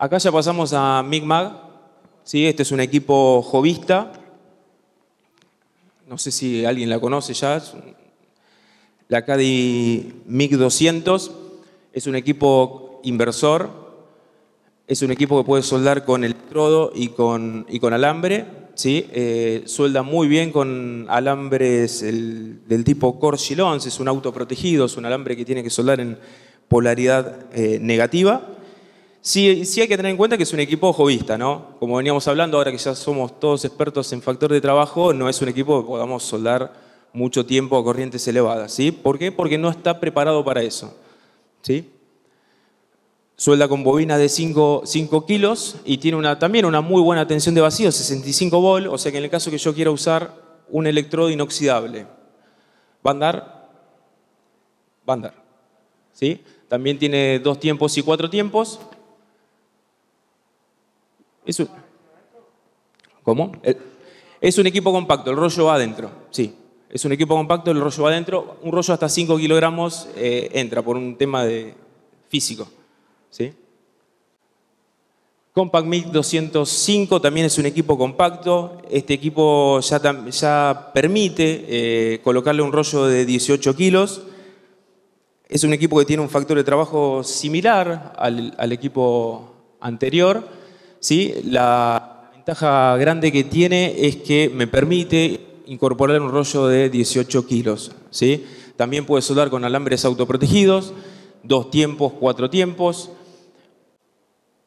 Acá ya pasamos a mig ¿sí? Este es un equipo jovista. No sé si alguien la conoce ya. La Cadi MiG 200 es un equipo inversor. Es un equipo que puede soldar con electrodo y con, y con alambre. ¿sí? Eh, suelda muy bien con alambres del tipo Corsilons. Es un auto protegido, es un alambre que tiene que soldar en polaridad eh, negativa. Sí, hay que tener en cuenta que es un equipo jovista, ¿no? Como veníamos hablando, ahora que ya somos todos expertos en factor de trabajo, no es un equipo que podamos soldar mucho tiempo a corrientes elevadas, ¿sí? ¿Por qué? Porque no está preparado para eso, ¿sí? Suelda con bobina de 5, kilos y tiene también una muy buena tensión de vacío, 65 volts, o sea que en el caso que yo quiera usar un electrodo inoxidable, ¿va a andar? Va a andar, ¿sí? También tiene dos tiempos y cuatro tiempos, es un... ¿Cómo? Eh, es un equipo compacto, el rollo va adentro, sí. Es un equipo compacto, el rollo va adentro. Un rollo hasta 5 kilogramos eh, entra por un tema de físico. ¿sí? Compact Mix 205 también es un equipo compacto. Este equipo ya, ya permite eh, colocarle un rollo de 18 kilos. Es un equipo que tiene un factor de trabajo similar al equipo anterior ¿sí? La ventaja grande que tiene es que me permite incorporar un rollo de 18 kilos. También puede soldar con alambres autoprotegidos, dos tiempos, cuatro tiempos,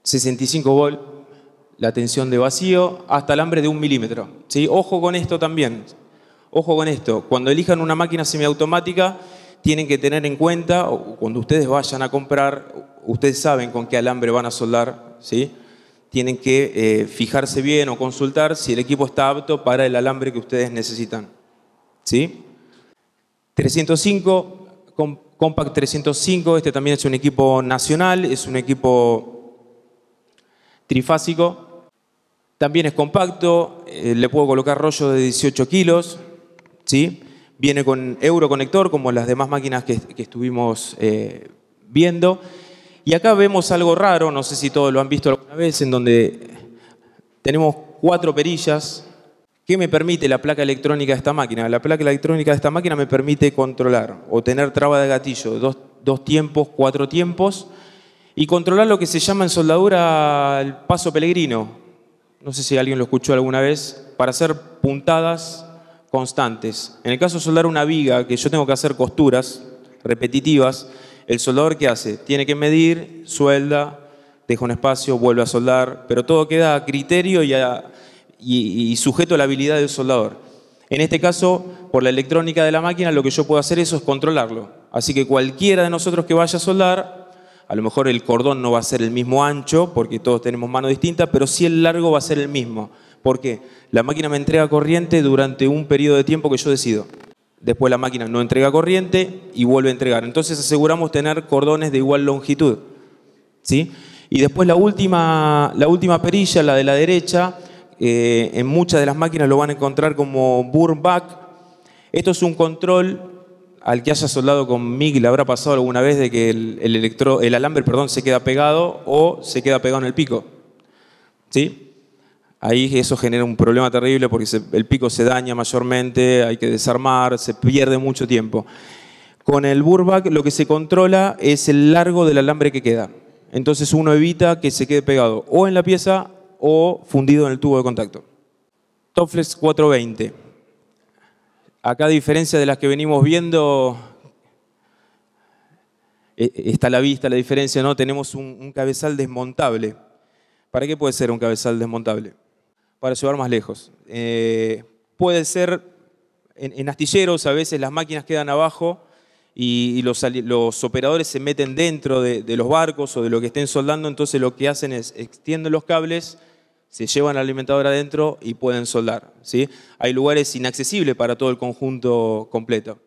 65 volt, la tensión de vacío, hasta alambre de un milímetro. ¿sí? Ojo con esto también. Ojo con esto. Cuando elijan una máquina semiautomática, tienen que tener en cuenta, cuando ustedes vayan a comprar, ustedes saben con qué alambre van a soldar, ¿sí? tienen que eh, fijarse bien o consultar si el equipo está apto para el alambre que ustedes necesitan. ¿Sí? 305, Compact 305, este también es un equipo nacional, es un equipo trifásico. También es compacto, eh, le puedo colocar rollo de 18 kilos, ¿sí? Viene con Euroconector, como las demás máquinas que, estuvimos eh, viendo. Y acá vemos algo raro, no sé si todos lo han visto alguna vez, en donde tenemos cuatro perillas. ¿Qué me permite la placa electrónica de esta máquina? La placa electrónica de esta máquina me permite controlar o tener traba de gatillo, dos, tiempos, cuatro tiempos, y controlar lo que se llama en soldadura el paso peregrino. No sé si alguien lo escuchó alguna vez, para hacer puntadas constantes. En el caso de soldar una viga, que yo tengo que hacer costuras repetitivas, el soldador qué hace? Tiene que medir, suelda, deja un espacio, vuelve a soldar, pero todo queda a criterio y, y, sujeto a la habilidad del soldador. En este caso, por la electrónica de la máquina, lo que yo puedo hacer eso es controlarlo. Así que cualquiera de nosotros que vaya a soldar, a lo mejor el cordón no va a ser el mismo ancho, porque todos tenemos mano distinta, pero sí el largo va a ser el mismo. porque La máquina me entrega corriente durante un periodo de tiempo que yo decido. Después la máquina no entrega corriente y vuelve a entregar. Entonces aseguramos tener cordones de igual longitud. ¿sí? Y después la última, la última perilla, la de la derecha, eh, en muchas de las máquinas lo van a encontrar como burn back. Esto es un control al que haya soldado con MIG le habrá pasado alguna vez de que el, el, electro, el alambre perdón, se queda pegado o se queda pegado en el pico. ¿Sí? Ahí eso genera un problema terrible porque el pico se daña mayormente, hay que desarmar, se pierde mucho tiempo. Con el burback lo que se controla es el largo del alambre que queda. Entonces uno evita que se quede pegado o en la pieza o fundido en el tubo de contacto. Topflex 420. Acá a diferencia de las que venimos viendo, eh, está la vista la diferencia, ¿no? Tenemos un cabezal desmontable. ¿Para qué puede ser un cabezal desmontable? para llevar más lejos. Eh, puede ser en, astilleros, a veces las máquinas quedan abajo y, los, operadores se meten dentro de, los barcos o de lo que estén soldando, entonces lo que hacen es extienden los cables, se llevan la alimentadora adentro y pueden soldar. ¿sí? Hay lugares inaccesibles para todo el conjunto completo.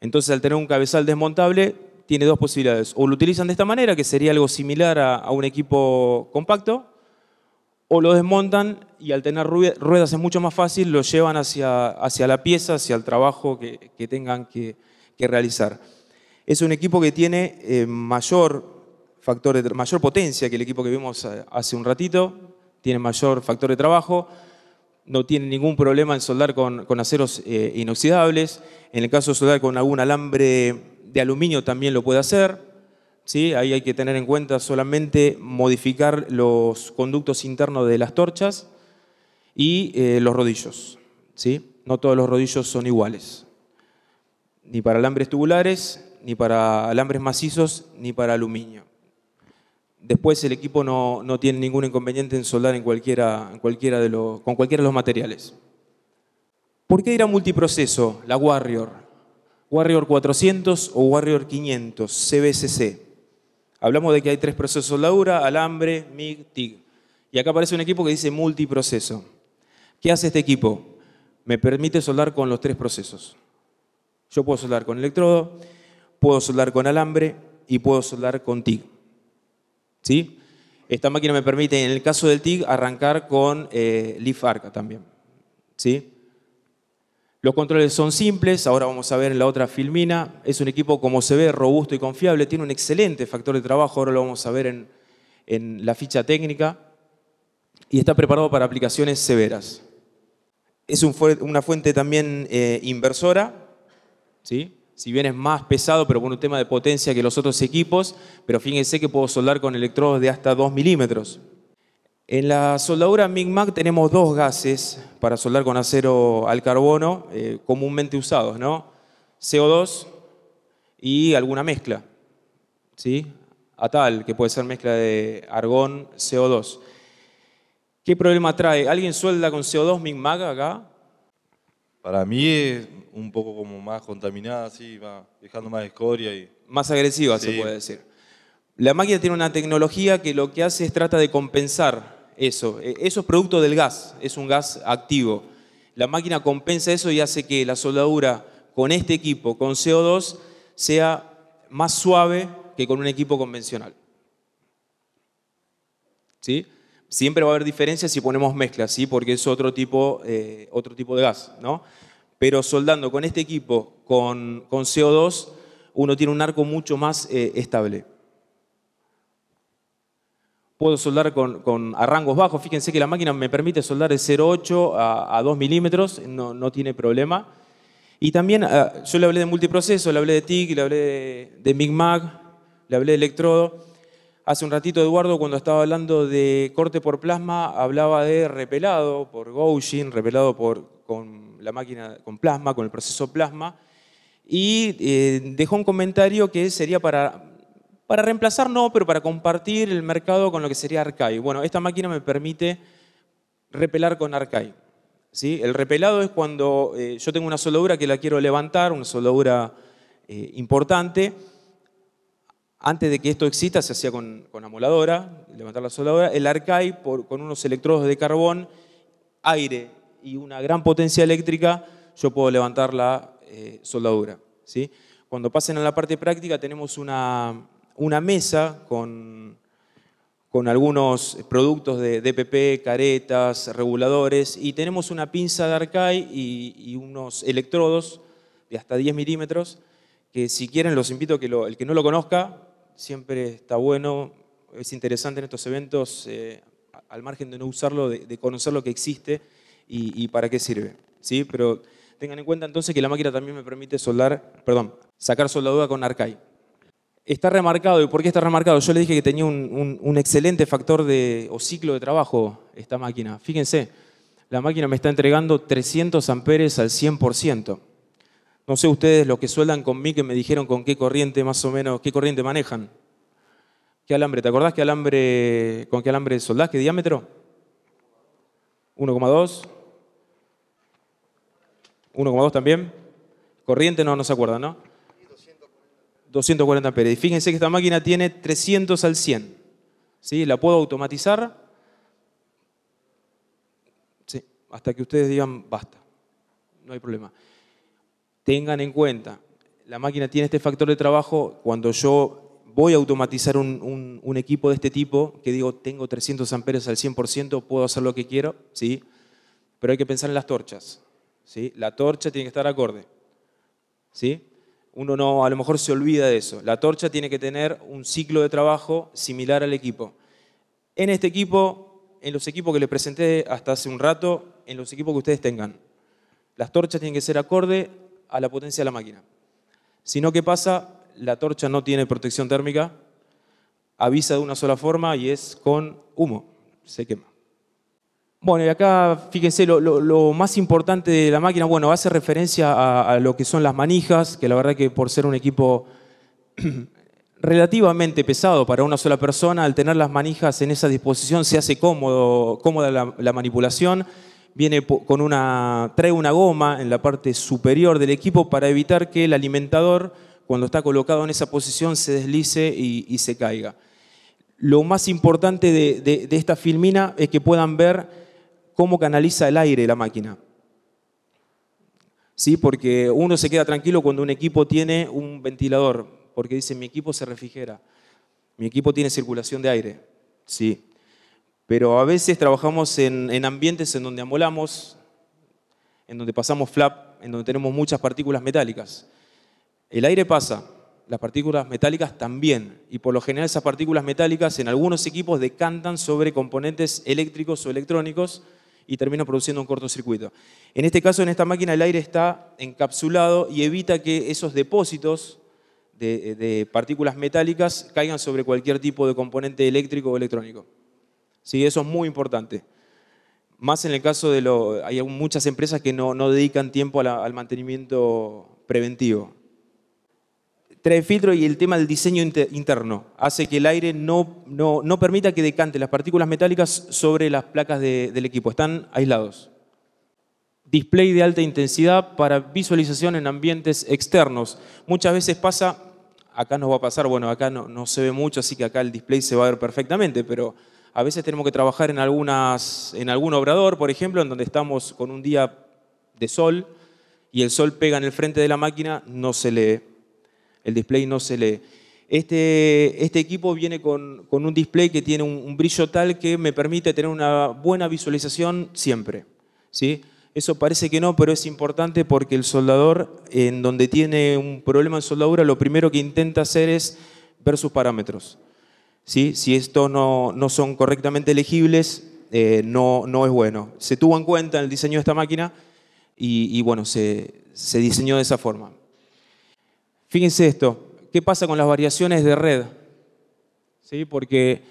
Entonces, al tener un cabezal desmontable, tiene dos posibilidades. O lo utilizan de esta manera, que sería algo similar a un equipo compacto, o lo desmontan y al tener ruedas es mucho más fácil, lo llevan hacia, hacia la pieza, hacia el trabajo que, tengan que, realizar. Es un equipo que tiene eh, mayor, factor mayor potencia que el equipo que vimos eh, hace un ratito, tiene mayor factor de trabajo, no tiene ningún problema en soldar con, aceros eh, inoxidables, en el caso de soldar con algún alambre de aluminio también lo puede hacer, ¿sí? ahí hay que tener en cuenta solamente modificar los conductos internos de las torchas y eh, los rodillos. ¿sí? No todos los rodillos son iguales, ni para alambres tubulares, ni para alambres macizos, ni para aluminio. Después el equipo no, tiene ningún inconveniente en soldar en cualquiera, cualquiera de los, con cualquiera de los materiales. ¿Por qué ir a multiproceso, la Warrior? Warrior 400 o Warrior 500, CBCC. Hablamos de que hay tres procesos, Laura, alambre, MIG, TIG. Y acá aparece un equipo que dice multiproceso. ¿Qué hace este equipo? Me permite soldar con los tres procesos. Yo puedo soldar con electrodo, puedo soldar con alambre y puedo soldar con TIG. ¿Sí? Esta máquina me permite, en el caso del TIG, arrancar con eh, Leaf también. ¿Sí? Los controles son simples, ahora vamos a ver en la otra filmina. Es un equipo, como se ve, robusto y confiable, tiene un excelente factor de trabajo, ahora lo vamos a ver en, la ficha técnica, y está preparado para aplicaciones severas. Es una fuente también eh, inversora, ¿sí? si bien es más pesado, pero con un tema de potencia que los otros equipos, pero fíjense que puedo soldar con electrodos de hasta 2 milímetros. En la soldadura MIG-MAG tenemos dos gases para soldar con acero al carbono eh, comúnmente usados, ¿no? CO2 y alguna mezcla, ¿sí? tal que puede ser mezcla de argón, CO2. ¿Qué problema trae? ¿Alguien suelda con CO2 MIG-MAG acá? Para mí es un poco como más contaminada, sí, va dejando más escoria y... Más agresiva, se puede decir. La máquina tiene una tecnología que lo que hace es trata de compensar eso. E, eso es producto del gas, es un gas activo. La máquina compensa eso y hace que la soldadura con este equipo, con CO2, sea más suave que con un equipo convencional. ¿Sí? Siempre va a haber diferencias si ponemos mezclas, ¿sí? porque es otro tipo, eh, otro tipo de gas. ¿no? Pero soldando con este equipo, con, CO2, uno tiene un arco mucho más eh, estable puedo soldar con, a rangos bajos. Fíjense que la máquina me permite soldar de 0,8 a, 2 milímetros, no, tiene problema. Y también, ah, yo le hablé de multiproceso, le hablé de TIC, le hablé de, mig MIGMAG, le hablé de electrodo. Hace un ratito Eduardo, cuando estaba hablando de corte por plasma, hablaba de repelado por Gaussian, repelado por, con la máquina con plasma, con el proceso plasma. Y eh, dejó un comentario que sería para para reemplazar no, pero para compartir el mercado con lo que sería Arcai. Bueno, esta máquina me permite repelar con Arcai. ¿sí? El repelado es cuando eh, yo tengo una soldadura que la quiero levantar, una soldadura eh, importante. Antes de que esto exista, se hacía con, amoladora, levantar la soldadura. El Arcai, con unos electrodos de carbón, aire y una gran potencia eléctrica, yo puedo levantar la eh, soldadura. ¿sí? Cuando pasen a la parte práctica, tenemos una, una mesa con, con algunos productos de DPP, caretas, reguladores, y tenemos una pinza de Arcai y, unos electrodos de hasta 10 milímetros, que si quieren los invito que el que no lo conozca, siempre está bueno, es interesante en estos eventos, eh, al margen de no usarlo, de, conocer lo que existe y, para qué sirve. ¿sí? Pero tengan en cuenta entonces que la máquina también me permite soldar, perdón, sacar soldadura con Arcai está remarcado. ¿Y por qué está remarcado? Yo le dije que tenía un, excelente factor de, o ciclo de trabajo esta máquina. Fíjense, la máquina me está entregando 300 amperes al 100%. No sé ustedes los que sueldan con mí que me dijeron con qué corriente más o menos, qué corriente manejan. ¿Qué alambre? ¿Te acordás qué alambre, con qué alambre soldás? ¿Qué diámetro? 1,2. 1,2 también. Corriente no, no se acuerdan, ¿no? 240 amperes. fíjense que esta máquina tiene 300 al 100. ¿Sí? La puedo automatizar sí, hasta que ustedes digan basta. No hay problema. Tengan en cuenta, la máquina tiene este factor de trabajo cuando yo voy a automatizar un, un equipo de este tipo, que digo, tengo 300 amperes al 100%, puedo hacer lo que quiero, ¿sí? pero hay que pensar en las torchas. ¿sí? La torcha tiene que estar acorde. ¿sí? uno no, a lo mejor se olvida de eso. La torcha tiene que tener un ciclo de trabajo similar al equipo. En este equipo, en los equipos que les presenté hasta hace un rato, en los equipos que ustedes tengan, las torchas tienen que ser acorde a la potencia de la máquina. Si no, ¿qué pasa? La torcha no tiene protección térmica, avisa de una sola forma y es con humo, se quema. Bueno, y acá fíjense lo, más importante de la máquina, bueno, hace referencia a, lo que son las manijas, que la verdad que por ser un equipo relativamente pesado para una sola persona, al tener las manijas en esa disposición se hace cómodo, cómoda la, manipulación viene con una, trae una goma en la parte superior del equipo para evitar que el alimentador, cuando está colocado en esa posición, se deslice y, se caiga. Lo más importante de, esta filmina es que puedan ver cómo canaliza el aire la máquina. ¿Sí? Porque uno se queda tranquilo cuando un equipo tiene un ventilador, porque dice mi equipo se refrigera, mi equipo tiene circulación de aire. Sí. Pero a veces trabajamos en, en ambientes en donde amolamos, en donde pasamos flap, en donde tenemos muchas partículas metálicas. El aire pasa, las partículas metálicas también, y por lo general esas partículas metálicas en algunos equipos decantan sobre componentes eléctricos o electrónicos y termina produciendo un cortocircuito. En este caso, en esta máquina, el aire está encapsulado y evita que esos depósitos de, partículas metálicas caigan sobre cualquier tipo de componente eléctrico o electrónico. ¿Sí? Eso es muy importante. Más en el caso de lo... Hay muchas empresas que no, dedican tiempo al mantenimiento preventivo trae filtro y el tema del diseño interno. Hace que el aire no, no, permita que decante las partículas metálicas sobre las placas del equipo. Están aislados. Display de alta intensidad para visualización en ambientes externos. Muchas veces pasa, acá nos va a pasar, bueno, acá no, no se ve mucho, así que acá el display se va a ver perfectamente, pero a veces tenemos que trabajar en, algunas, en algún obrador, por ejemplo, en donde estamos con un día de sol y el sol pega en el frente de la máquina, no se lee el display no se lee. Este, este equipo viene con, un display que tiene un, brillo tal que me permite tener una buena visualización siempre. ¿sí? Eso parece que no, pero es importante porque el soldador, en donde tiene un problema en soldadura, lo primero que intenta hacer es ver sus parámetros. ¿sí? Si estos no, no son correctamente legibles, eh, no, no es bueno. Se tuvo en cuenta el diseño de esta máquina y, bueno, se diseñó de esa forma. Fíjense esto, ¿qué pasa con las variaciones de red? ¿Sí? Porque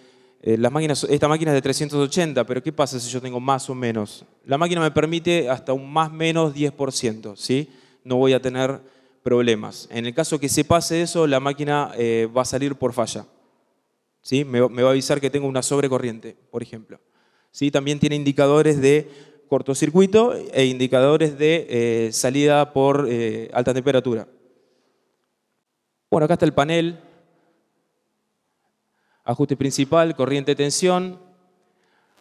eh, las máquinas, esta máquina es de 380, pero ¿qué pasa si yo tengo más o menos? La máquina me permite hasta un más o menos 10%, ¿sí? No voy a tener problemas. En el caso que se pase eso, la máquina eh, va a salir por falla. ¿Sí? Me, va a avisar que tengo una sobrecorriente, por ejemplo. ¿Sí? También tiene indicadores de cortocircuito e indicadores de eh, salida por alta temperatura. Bueno, acá está el panel. Ajuste principal, corriente de tensión.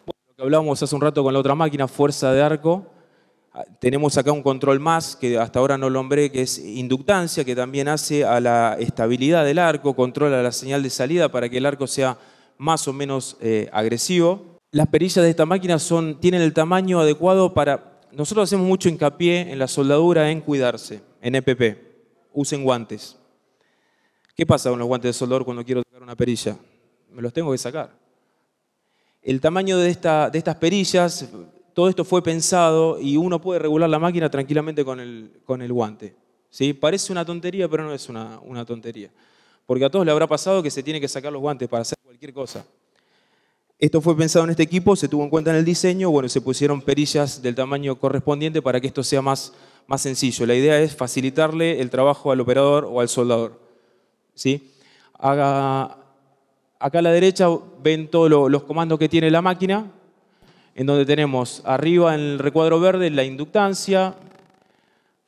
lo que hablábamos hace un rato con la otra máquina, fuerza de arco. Ah, tenemos acá un control más, que hasta ahora no lo nombré, que es inductancia, que también hace a la estabilidad del arco, controla la señal de salida para que el arco sea más o menos eh, agresivo. Las perillas de esta máquina son, tienen el tamaño adecuado para... Nosotros hacemos mucho hincapié en la soldadura, en cuidarse, en EPP. Usen guantes. ¿Qué pasa con los guantes de soldador cuando quiero tocar una perilla? Me los tengo que sacar. El tamaño de, esta, de estas perillas, todo esto fue pensado y uno puede regular la máquina tranquilamente con el, con el guante. ¿Sí? Parece una tontería, pero no es una, una tontería. Porque a todos le habrá pasado que se tiene que sacar los guantes para hacer cualquier cosa. Esto fue pensado en este equipo, se tuvo en cuenta en el diseño, bueno, se pusieron perillas del tamaño correspondiente para que esto sea más, más sencillo. La idea es facilitarle el trabajo al operador o al soldador. ¿sí? Acá, a la derecha ven todos los comandos que tiene la máquina, en donde tenemos arriba en el recuadro verde la inductancia,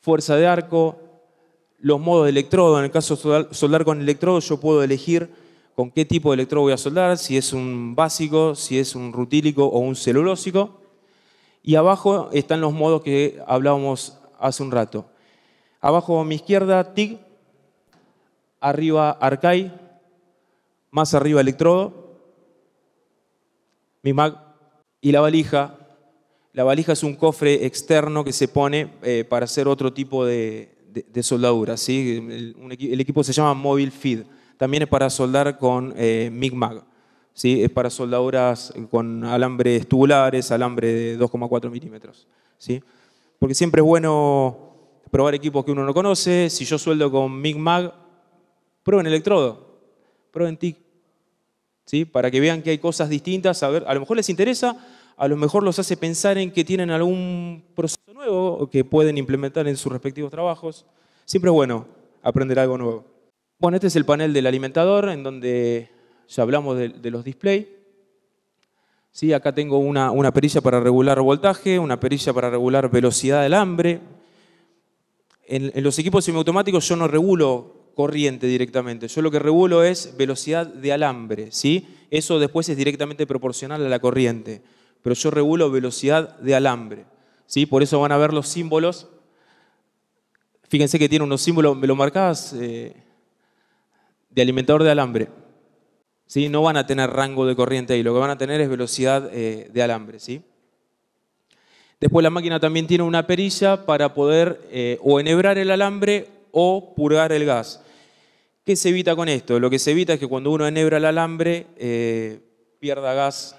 fuerza de arco, los modos de electrodo. En el caso de soldar con electrodo, yo puedo elegir con qué tipo de electrodo voy a soldar, si es un básico, si es un rutílico o un celulósico. Y abajo están los modos que hablábamos hace un rato. Abajo a mi izquierda, TIG, arriba Arcai, más arriba electrodo, mi mag y la valija. La valija es un cofre externo que se pone eh, para hacer otro tipo de, de, soldadura. ¿sí? El, equipo se llama Mobile Feed. También es para soldar con eh, MIG-MAG. ¿sí? Es para soldaduras con alambres tubulares, alambre de 2,4 milímetros. ¿sí? Porque siempre es bueno probar equipos que uno no conoce. Si yo sueldo con MIG-MAG, Prueben electrodo, prueben TIC, ¿sí? para que vean que hay cosas distintas. A, ver, a lo mejor les interesa, a lo mejor los hace pensar en que tienen algún proceso nuevo que pueden implementar en sus respectivos trabajos. Siempre es bueno aprender algo nuevo. Bueno, este es el panel del alimentador, en donde ya hablamos de, los displays. ¿Sí? Acá tengo una, una, perilla para regular voltaje, una perilla para regular velocidad del hambre. En, en los equipos semiautomáticos yo no regulo corriente directamente. Yo lo que regulo es velocidad de alambre, ¿sí? Eso después es directamente proporcional a la corriente, pero yo regulo velocidad de alambre, ¿sí? Por eso van a ver los símbolos. Fíjense que tiene unos símbolos, me lo marcabas, eh, de alimentador de alambre. No van a tener rango de corriente ahí, lo que van a tener es velocidad eh, de alambre, ¿sí? Después la máquina también tiene una perilla para poder eh, o enhebrar el alambre o purgar el gas. ¿Qué se evita con esto? Lo que se evita es que cuando uno enhebra el alambre eh, pierda gas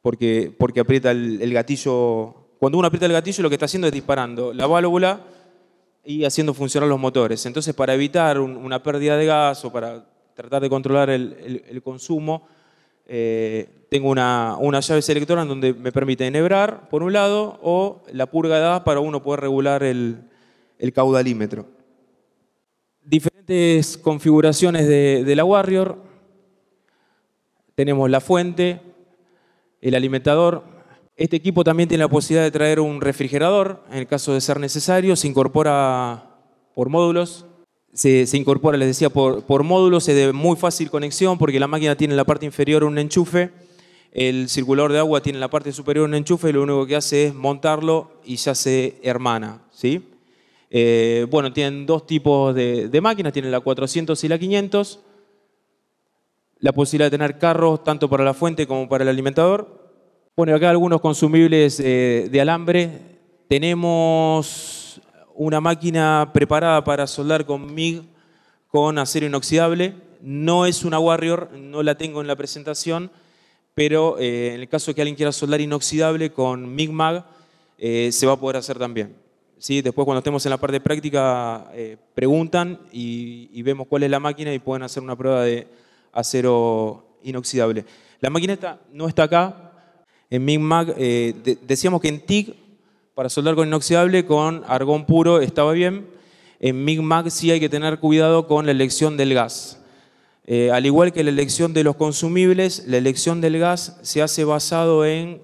porque, porque aprieta el, gatillo. Cuando uno aprieta el gatillo lo que está haciendo es disparando la válvula y haciendo funcionar los motores. Entonces para evitar una pérdida de gas o para tratar de controlar el, consumo, eh, tengo una, llave selectora en donde me permite enhebrar por un lado o la purga de gas para uno poder regular el, caudalímetro configuraciones de, la Warrior. Tenemos la fuente, el alimentador. Este equipo también tiene la posibilidad de traer un refrigerador, en el caso de ser necesario. Se incorpora por módulos. Se, incorpora, les decía, por, módulos, es de muy fácil conexión porque la máquina tiene en la parte inferior un enchufe, el circulador de agua tiene en la parte superior un enchufe y lo único que hace es montarlo y ya se hermana. ¿sí? Eh, bueno, tienen dos tipos de, máquinas, tienen la 400 y la 500. La posibilidad de tener carros tanto para la fuente como para el alimentador. Bueno, acá algunos consumibles eh, de alambre. Tenemos una máquina preparada para soldar con MIG con acero inoxidable. No es una Warrior, no la tengo en la presentación, pero eh, en el caso de que alguien quiera soldar inoxidable con MIG-MAG, se va a poder hacer también. Después cuando estemos en la parte práctica eh, preguntan y, vemos cuál es la máquina y pueden hacer una prueba de acero inoxidable. La máquina no está acá. En mig eh, decíamos que en TIG para soldar con inoxidable con argón puro estaba bien. En mig sí hay que tener cuidado con la elección del gas. Eh, al igual que la elección de los consumibles, la elección del gas se hace basado en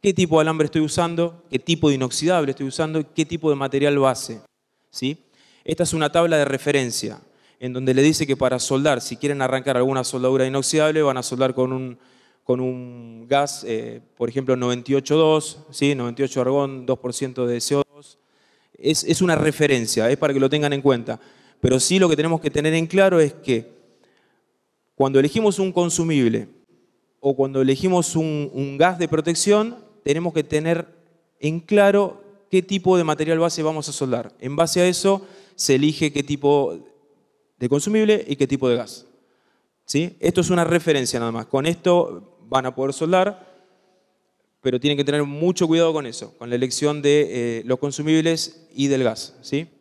qué tipo de alambre estoy usando, qué tipo de inoxidable estoy usando, qué tipo de material base. ¿sí? Esta es una tabla de referencia en donde le dice que para soldar, si quieren arrancar alguna soldadura inoxidable, van a soldar con un, con un gas, eh, por ejemplo, 98.2, ¿sí? 98 argón, 2% de CO2. Es, una referencia, es para que lo tengan en cuenta. Pero sí lo que tenemos que tener en claro es que cuando elegimos un consumible o cuando elegimos un gas de protección, tenemos que tener en claro qué tipo de material base vamos a soldar. En base a eso se elige qué tipo de consumible y qué tipo de gas. ¿Sí? Esto es una referencia nada más. Con esto van a poder soldar, pero tienen que tener mucho cuidado con eso, con la elección de eh, los consumibles y del gas. ¿sí?